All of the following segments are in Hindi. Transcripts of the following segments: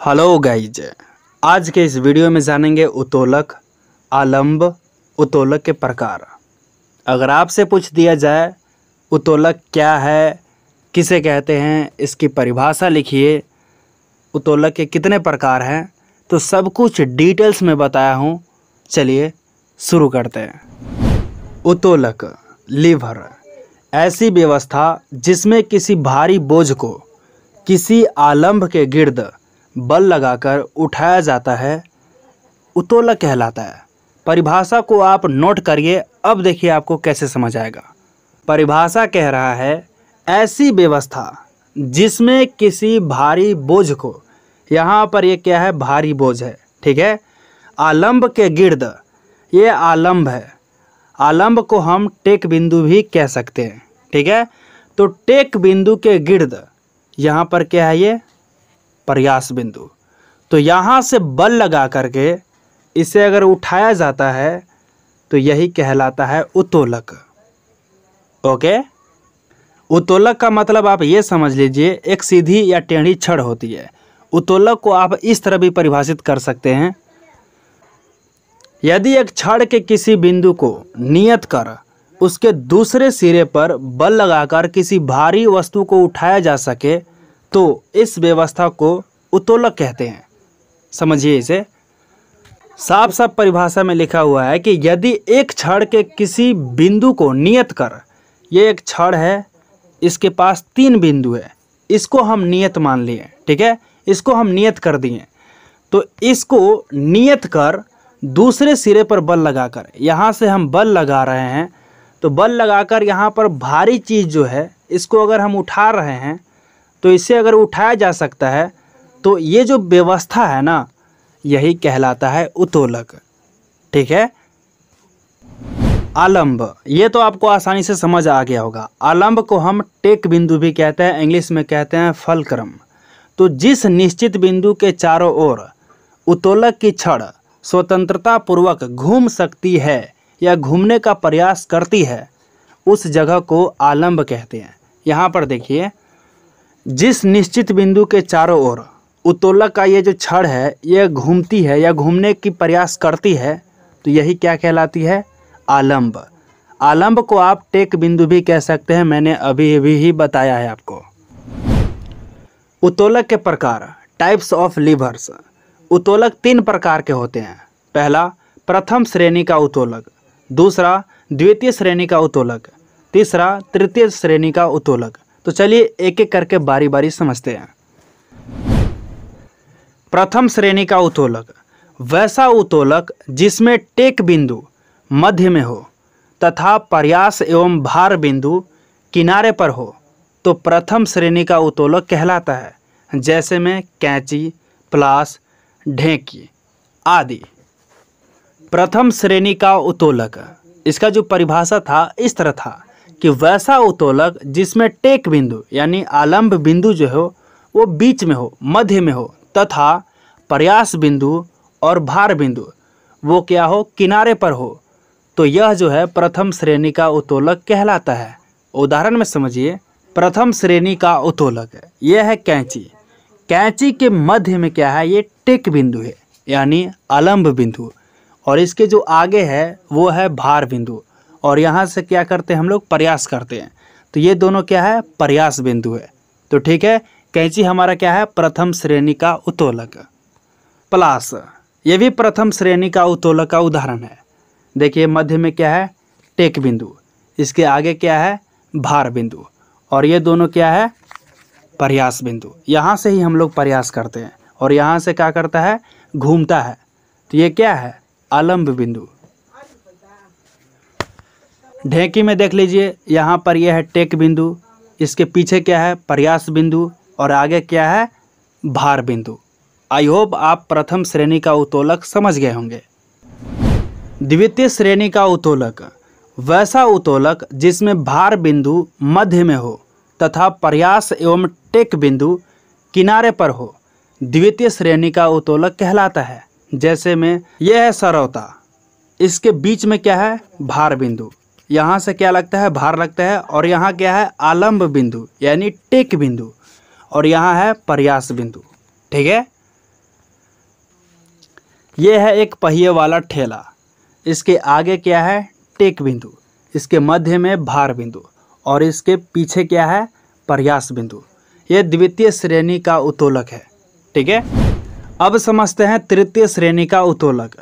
हेलो गाइज आज के इस वीडियो में जानेंगे उतोलक आलम्ब उतोलक के प्रकार अगर आपसे पूछ दिया जाए उतोलक क्या है किसे कहते हैं इसकी परिभाषा लिखिए उतोलक के कितने प्रकार हैं तो सब कुछ डिटेल्स में बताया हूँ चलिए शुरू करते हैं उतोलक लीवर ऐसी व्यवस्था जिसमें किसी भारी बोझ को किसी आलम्ब के गिर्द बल लगाकर उठाया जाता है उतोला कहलाता है परिभाषा को आप नोट करिए अब देखिए आपको कैसे समझ आएगा परिभाषा कह रहा है ऐसी व्यवस्था जिसमें किसी भारी बोझ को यहाँ पर ये क्या है भारी बोझ है ठीक है आलम्ब के गिर्द ये आलम्ब है आलम्ब को हम टेक बिंदु भी कह सकते हैं ठीक है तो टेक बिंदु के गिर्द यहाँ पर क्या है ये प्रयास बिंदु तो यहाँ से बल लगा करके इसे अगर उठाया जाता है तो यही कहलाता है उत्तोलक ओके उत्तोलक का मतलब आप ये समझ लीजिए एक सीधी या टेढ़ी छड़ होती है उत्तोलक को आप इस तरह भी परिभाषित कर सकते हैं यदि एक छड़ के किसी बिंदु को नियत कर उसके दूसरे सिरे पर बल लगाकर किसी भारी वस्तु को उठाया जा सके तो इस व्यवस्था को उत्तोलक कहते हैं समझिए इसे साफ साफ परिभाषा में लिखा हुआ है कि यदि एक क्षण के किसी बिंदु को नियत कर ये एक क्षण है इसके पास तीन बिंदु है इसको हम नियत मान लिए ठीक है इसको हम नियत कर दिए तो इसको नियत कर दूसरे सिरे पर बल लगाकर यहाँ से हम बल लगा रहे हैं तो बल लगाकर यहाँ पर भारी चीज़ जो है इसको अगर हम उठा रहे हैं तो इसे अगर उठाया जा सकता है तो ये जो व्यवस्था है ना यही कहलाता है उतोलक ठीक है आलम्ब ये तो आपको आसानी से समझ आ गया होगा आलम्ब को हम टेक बिंदु भी कहते हैं इंग्लिश में कहते हैं फलक्रम तो जिस निश्चित बिंदु के चारों ओर उत्तोलक की छड़ स्वतंत्रता पूर्वक घूम सकती है या घूमने का प्रयास करती है उस जगह को आलम्ब कहते हैं यहाँ पर देखिए जिस निश्चित बिंदु के चारों ओर उत्तोलक का ये जो छड़ है यह घूमती है या घूमने की प्रयास करती है तो यही क्या कहलाती है आलम्ब आलम्ब को आप टेक बिंदु भी कह सकते हैं मैंने अभी अभी ही बताया है आपको उत्तोलक के प्रकार टाइप्स ऑफ लीवर्स उत्तोलक तीन प्रकार के होते हैं पहला प्रथम श्रेणी का उत्तोलक दूसरा द्वितीय श्रेणी का उत्तोलक तीसरा तृतीय श्रेणी का उत्तोलक तो चलिए एक एक करके बारी बारी समझते हैं प्रथम श्रेणी का उत्तोलक वैसा उत्तोलक जिसमें टेक बिंदु मध्य में हो तथा प्रयास एवं भार बिंदु किनारे पर हो तो प्रथम श्रेणी का उत्तोलक कहलाता है जैसे में कैंची प्लास ढेंकी आदि प्रथम श्रेणी का उत्तोलक इसका जो परिभाषा था इस तरह था कि वैसा उत्तोलक जिसमें टेक बिंदु यानी आलम्ब बिंदु जो हो वो बीच में हो मध्य में हो तथा प्रयास बिंदु और भार बिंदु वो क्या हो किनारे पर हो तो यह जो है प्रथम श्रेणी का उत्तोलक कहलाता है उदाहरण में समझिए प्रथम श्रेणी का उत्तोलक यह है कैंची कैंची के मध्य में क्या है ये टेक बिंदु है यानी आलंब बिंदु और इसके जो आगे है वो है भार बिंदु और यहाँ से क्या करते हैं हम लोग प्रयास करते हैं तो ये दोनों क्या है प्रयास बिंदु है तो ठीक है कैंची हमारा क्या है प्रथम श्रेणी का उत्तोलक प्लस ये भी प्रथम श्रेणी का उत्तोलक का उदाहरण है देखिए मध्य में क्या है टेक बिंदु इसके आगे क्या है भार बिंदु और ये दोनों क्या है प्रयास बिंदु यहाँ से ही हम लोग प्रयास करते हैं और यहाँ से क्या करता है घूमता है तो ये क्या है आलम्ब बिंदु ढेंकी में देख लीजिए यहाँ पर यह है टेक बिंदु इसके पीछे क्या है प्रयास बिंदु और आगे क्या है भार बिंदु आई होप आप प्रथम श्रेणी का उत्तोलक समझ गए होंगे द्वितीय श्रेणी का उत्तोलक वैसा उत्तोलक जिसमें भार बिंदु मध्य में हो तथा प्रयास एवं टेक बिंदु किनारे पर हो द्वितीय श्रेणी का उत्तोलक कहलाता है जैसे में यह है सरौता इसके बीच में क्या है भार बिंदु यहाँ से क्या लगता है भार लगता है और यहाँ क्या है आलम्ब बिंदु यानी टेक बिंदु और यहाँ है प्रयास बिंदु ठीक है ये है एक पहिए वाला ठेला इसके आगे क्या है टेक बिंदु इसके मध्य में भार बिंदु और इसके पीछे क्या है प्रयास बिंदु ये द्वितीय श्रेणी का उत्तोलक है ठीक है अब समझते हैं तृतीय श्रेणी का उत्तोलक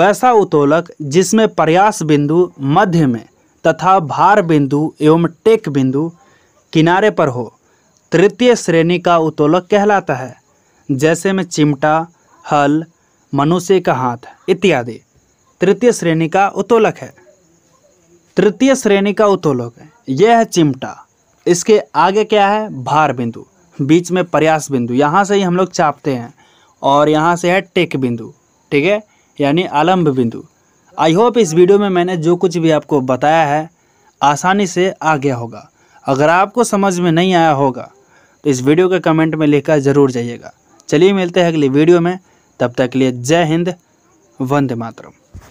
वैसा उत्तोलक जिसमें प्रयास बिंदु मध्य में तथा भार बिंदु एवं टेक बिंदु किनारे पर हो तृतीय श्रेणी का उत्तोलक कहलाता है जैसे में चिमटा हल मनुष्य का हाथ इत्यादि तृतीय श्रेणी का उत्तोलक है तृतीय श्रेणी का उत्तोलक यह है चिमटा इसके आगे क्या है भार बिंदु बीच में प्रयास बिंदु यहाँ से ही हम लोग चापते हैं और यहाँ से है टेक बिंदु ठीक है यानी आलम्ब बिंदु आई होप इस वीडियो में मैंने जो कुछ भी आपको बताया है आसानी से आ गया होगा अगर आपको समझ में नहीं आया होगा तो इस वीडियो के कमेंट में लिखकर ज़रूर जाइएगा चलिए मिलते हैं अगली वीडियो में तब तक के लिए जय हिंद वंदे मातरम